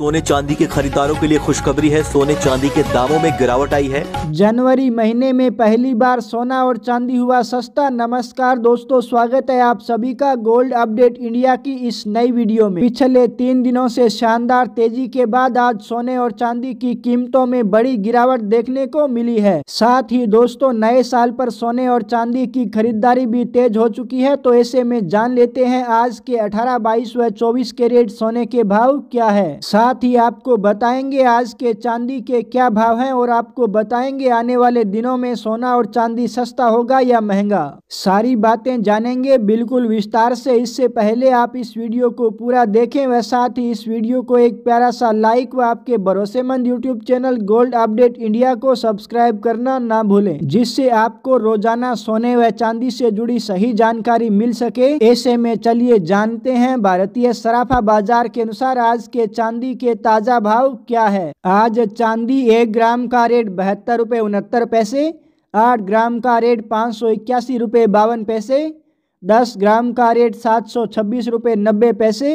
सोने चांदी के खरीदारों के लिए खुशखबरी है सोने चांदी के दामों में गिरावट आई है जनवरी महीने में पहली बार सोना और चांदी हुआ सस्ता नमस्कार दोस्तों स्वागत है आप सभी का गोल्ड अपडेट इंडिया की इस नई वीडियो में पिछले तीन दिनों से शानदार तेजी के बाद आज सोने और चांदी की कीमतों में बड़ी गिरावट देखने को मिली है साथ ही दोस्तों नए साल आरोप सोने और चांदी की खरीदारी भी तेज हो चुकी है तो ऐसे में जान लेते हैं आज के अठारह बाईस व चौबीस के रेट सोने के भाव क्या है साथ साथ ही आपको बताएंगे आज के चांदी के क्या भाव हैं और आपको बताएंगे आने वाले दिनों में सोना और चांदी सस्ता होगा या महंगा सारी बातें जानेंगे बिल्कुल विस्तार से इससे पहले आप इस वीडियो को पूरा देखें व साथ ही इस वीडियो को एक प्यारा सा लाइक व आपके भरोसेमंद YouTube channel gold update India को सब्सक्राइब करना ना भूले जिससे आपको रोजाना सोने व चांदी से जुड़ी सही जानकारी मिल सके ऐसे में चलिए जानते हैं भारतीय सराफा बाजार के अनुसार आज के चांदी के ताज़ा भाव क्या है आज चांदी एक ग्राम का रेट बहत्तर रुपये उनहत्तर पैसे आठ ग्राम का रेट पाँच सौ इक्यासी रुपये बावन पैसे दस ग्राम का रेट सात सौ छब्बीस रुपये नब्बे पैसे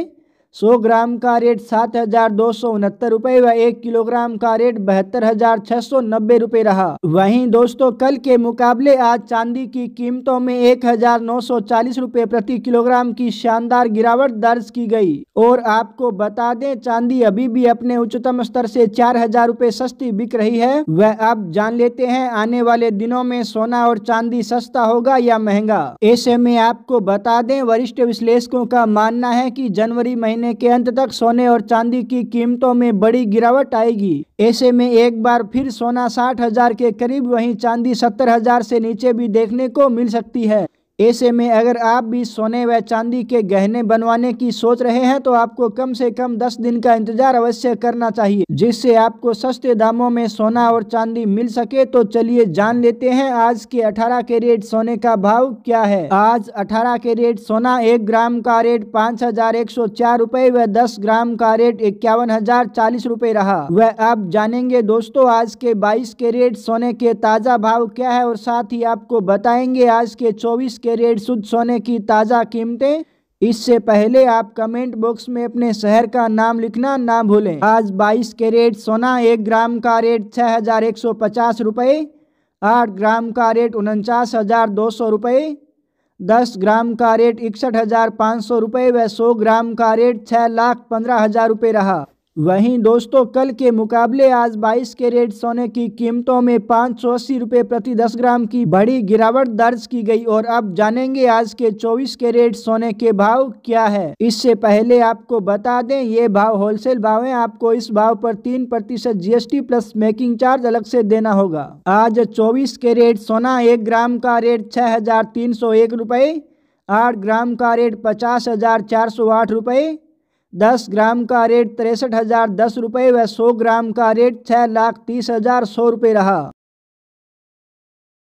सौ ग्राम का रेट सात हजार दो सौ उनहत्तर रूपए व एक किलोग्राम का रेट बहत्तर हजार छह सौ नब्बे रूपए रहा वहीं दोस्तों कल के मुकाबले आज चांदी की कीमतों में एक हजार नौ सौ चालीस रूपए प्रति किलोग्राम की शानदार गिरावट दर्ज की गई और आपको बता दें चांदी अभी भी अपने उच्चतम स्तर से चार हजार रूपए सस्ती बिक रही है वह अब जान लेते हैं आने वाले दिनों में सोना और चांदी सस्ता होगा या महंगा ऐसे में आपको बता दें वरिष्ठ विश्लेषकों का मानना है की जनवरी महीने महीने के अंत तक सोने और चांदी की कीमतों में बड़ी गिरावट आएगी ऐसे में एक बार फिर सोना साठ हजार के करीब वहीं चांदी सत्तर हजार से नीचे भी देखने को मिल सकती है ऐसे में अगर आप भी सोने व चांदी के गहने बनवाने की सोच रहे हैं तो आपको कम से कम 10 दिन का इंतजार अवश्य करना चाहिए जिससे आपको सस्ते दामों में सोना और चांदी मिल सके तो चलिए जान लेते हैं आज के 18 रेट सोने का भाव क्या है आज 18 रेट सोना एक ग्राम का रेट पाँच हजार एक सौ चार रूपए व दस ग्राम का रेट इक्यावन हजार चालीस रूपए रहा वह आप जानेंगे दोस्तों आज के बाईस के रेट सोने के ताज़ा भाव क्या है और साथ ही आपको बताएंगे आज के चौबीस के रेट शुद्ध सोने की ताज़ा कीमतें इससे पहले आप कमेंट बॉक्स में अपने शहर का नाम लिखना ना भूलें आज 22 रेट सोना एक ग्राम का रेट छः हज़ार एक सौ पचास रुपये आठ ग्राम का रेट उनचास हज़ार दो सौ रुपये दस ग्राम का रेट इकसठ हज़ार पाँच सौ रुपये व सौ ग्राम का रेट छः लाख पंद्रह हज़ार रुपये रहा वहीं दोस्तों कल के मुकाबले आज 22 कैरेट सोने की कीमतों में पाँच सौ अस्सी रुपये प्रति 10 ग्राम की बड़ी गिरावट दर्ज की गई और अब जानेंगे आज के 24 कैरेट सोने के भाव क्या है इससे पहले आपको बता दें ये भाव होलसेल भाव है आपको इस भाव पर तीन प्रतिशत जीएसटी प्लस मेकिंग चार्ज अलग से देना होगा आज चौबीस कैरेट सोना एक ग्राम का रेट छः हजार तीन सौ एक रुपये आठ ग्राम का रेट पचास हजार चार सौ आठ रुपये दस ग्राम का रेट तिरसठ हज़ार दस रुपये व सौ ग्राम का रेट छः लाख तीस हज़ार सौ रुपये रहा